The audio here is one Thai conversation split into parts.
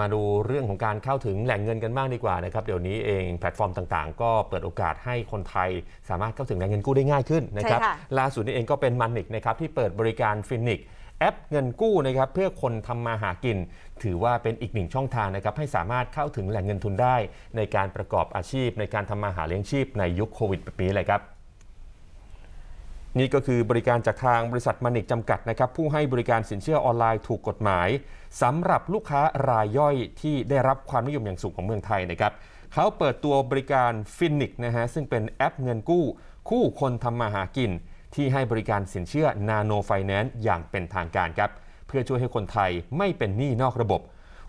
มาดูเรื่องของการเข้าถึงแหล่งเงินกันบ้างดีกว่านะครับเดี๋ยวนี้เองแพลตฟอร์มต่างๆ ก็เปิดโอกาสให้คนไทย สามารถเข้าถึงแหล่งเงินกู้ได้ง่ายขึ้นนะครับล่าสุดนี้เองก็เป็นมันนิกนะครับที่เปิดบริการฟินิกแอปเงินกู้นะครับเพื่อคนทำมาหากิน ถือว่าเป็นอีกหนึ่งช่องทางนะครับให้สามารถเข้าถึงแหล่งเงินทุนได้ ในการประกอบอาชีพ ในการทำมาหาเลี้ยงชีพในยุคโควิดแบบนี้เลยครับนี่ก็คือบริการจากทางบริษัทมานิกจำกัดนะครับผู้ให้บริการสินเชื่อออนไลน์ถูกกฎหมายสำหรับลูกค้ารายย่อยที่ได้รับความนิยมอย่างสูงของเมืองไทยนะครับเขาเปิดตัวบริการฟินิกนะฮะซึ่งเป็นแอปเงินกู้ คู่คนทำมาหากิน ที่ให้บริการสินเชื่อนาโนไฟแนนซ์อย่างเป็นทางการครับเพื่อช่วยให้คนไทยไม่เป็นหนี้นอกระบบ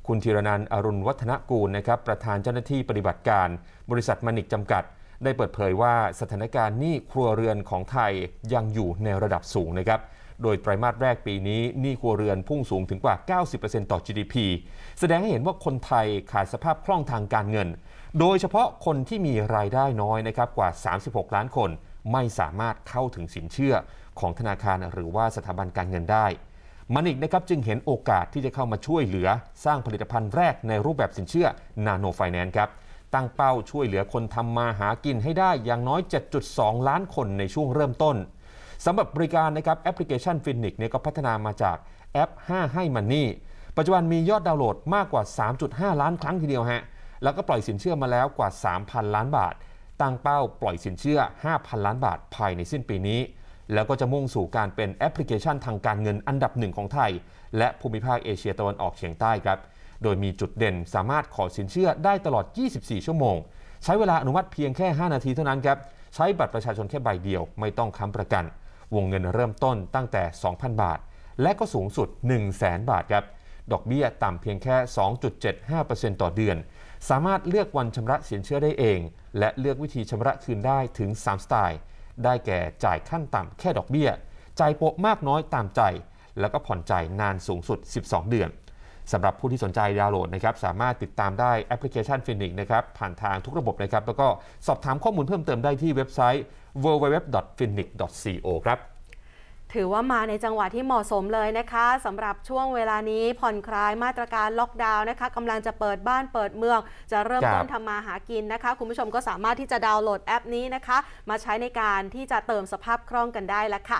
คุณธีรนันอรุณวัฒนกูลนะครับประธานเจ้าหน้าที่ปฏิบัติการ บริษัทมานิกจำกัดได้เปิดเผยว่าสถานการณ์หนี้ครัวเรือนของไทยยังอยู่ในระดับสูงนะครับ โดยไตรมาสแรกปีนี้หนี้ครัวเรือนพุ่งสูงถึงกว่า 90%ต่อ GDP แสดงให้เห็นว่าคนไทยขาดสภาพคล่องทางการเงิน โดยเฉพาะคนที่มีรายได้น้อยนะครับกว่า 36 ล้านคน ไม่สามารถเข้าถึงสินเชื่อของธนาคารหรือว่าสถาบันการเงินได้ มันอีกนะครับจึงเห็นโอกาสที่จะเข้ามาช่วยเหลือสร้างผลิตภัณฑ์แรกในรูปแบบสินเชื่อนาโนไฟแนนซ์ครับตั้งเป้าช่วยเหลือคนทำมาหากินให้ได้อย่างน้อย 7.2 ล้านคนในช่วงเริ่มต้นสำหรับบริการนะครับแอปพลิเคชันฟินิกเนี่ยก็พัฒนามาจากแอป 5 ให้มันนี่ ปัจจุบันมียอดดาวน์โหลดมากกว่า 3.5 ล้านครั้งทีเดียวฮะ แล้วก็ปล่อยสินเชื่อมาแล้วกว่า 3,000 ล้านบาทตั้งเป้าปล่อยสินเชื่อ 5,000 ล้านบาทภายในสิ้นปีนี้ แล้วก็จะมุ่งสู่การเป็นแอปพลิเคชันทางการเงินอันดับหนึ่งของไทย และภูมิภาคเอเชียตะวันออกเฉียงใต้ครับโดยมีจุดเด่นสามารถขอสินเชื่อได้ตลอด 24 ชั่วโมง ใช้เวลาอนุมัติเพียงแค่ 5 นาทีเท่านั้นครับใช้บัตรประชาชนแค่ใบเดียวไม่ต้องค้ำประกัน วงเงินเริ่มต้นตั้งแต่ 2,000 บาท และก็สูงสุด 100,000บาทครับดอกเบี้ยต่ำเพียงแค่ 2.75%ต่อเดือน สามารถเลือกวันชำระสินเชื่อได้เอง และเลือกวิธีชำระคืนได้ถึง 3 สไตล์ ได้แก่จ่ายขั้นต่ำแค่ดอกเบี้ยจ่ายโปะมากน้อยตามใจ แล้วก็ผ่อนจ่ายนานสูงสุด 12 เดือนสำหรับผู้ที่สนใจดาวน์โหลดนะครับสามารถติดตามได้แอปพลิเคชันฟินิกนะครับผ่านทางทุกระบบนะครับ แล้วก็สอบถามข้อมูลเพิ่มเติมได้ที่เว็บไซต์ www.finic.co ครับถือว่ามาในจังหวะที่เหมาะสมเลยนะคะสำหรับช่วงเวลานี้ผ่อนคลายมาตรการล็อกดาวน์นะคะกำลังจะเปิดบ้านเปิดเมือง จะเริ่มต้นทำมาหากินนะคะคุณผู้ชมก็สามารถที่จะดาวน์โหลดแอปนี้นะคะ มาใช้ในการที่จะเติมสภาพคล่องกันได้แล้วค่ะ